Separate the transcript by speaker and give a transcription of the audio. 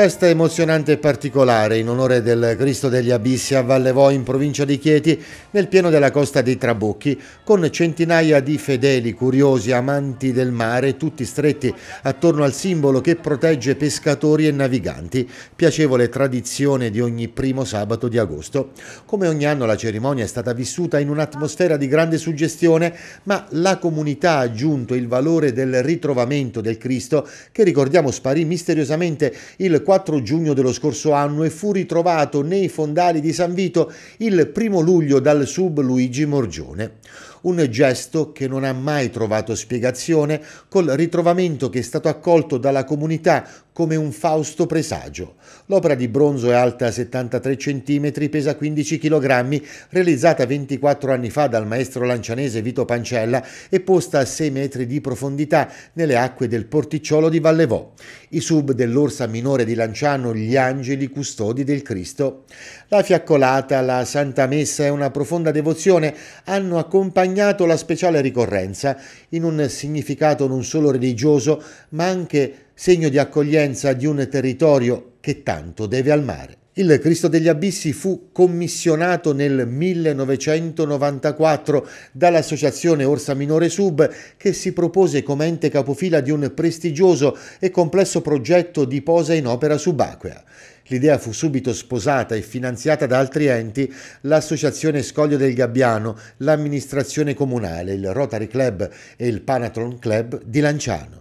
Speaker 1: Festa emozionante e particolare in onore del Cristo degli Abissi a Vallevò in provincia di Chieti, nel pieno della costa dei Trabocchi, con centinaia di fedeli, curiosi, amanti del mare, tutti stretti attorno al simbolo che protegge pescatori e naviganti, piacevole tradizione di ogni primo sabato di agosto. Come ogni anno la cerimonia è stata vissuta in un'atmosfera di grande suggestione, ma la comunità ha aggiunto il valore del ritrovamento del Cristo che ricordiamo sparì misteriosamente il 4 giugno dello scorso anno e fu ritrovato nei fondali di San Vito il primo luglio dal sub Luigi Morgione un gesto che non ha mai trovato spiegazione col ritrovamento che è stato accolto dalla comunità come un fausto presagio. L'opera di bronzo è alta 73 cm, pesa 15 kg, realizzata 24 anni fa dal maestro lancianese Vito Pancella e posta a 6 metri di profondità nelle acque del porticciolo di Vallevò. I sub dell'Orsa Minore di Lanciano, gli angeli custodi del Cristo. La fiaccolata, la Santa Messa e una profonda devozione hanno accompagnato accompagnato la speciale ricorrenza in un significato non solo religioso, ma anche segno di accoglienza di un territorio che tanto deve al mare. Il Cristo degli Abissi fu commissionato nel 1994 dall'associazione Orsa Minore Sub che si propose come ente capofila di un prestigioso e complesso progetto di posa in opera subacquea. L'idea fu subito sposata e finanziata da altri enti, l'Associazione Scoglio del Gabbiano, l'amministrazione comunale, il Rotary Club e il Panatron Club di Lanciano.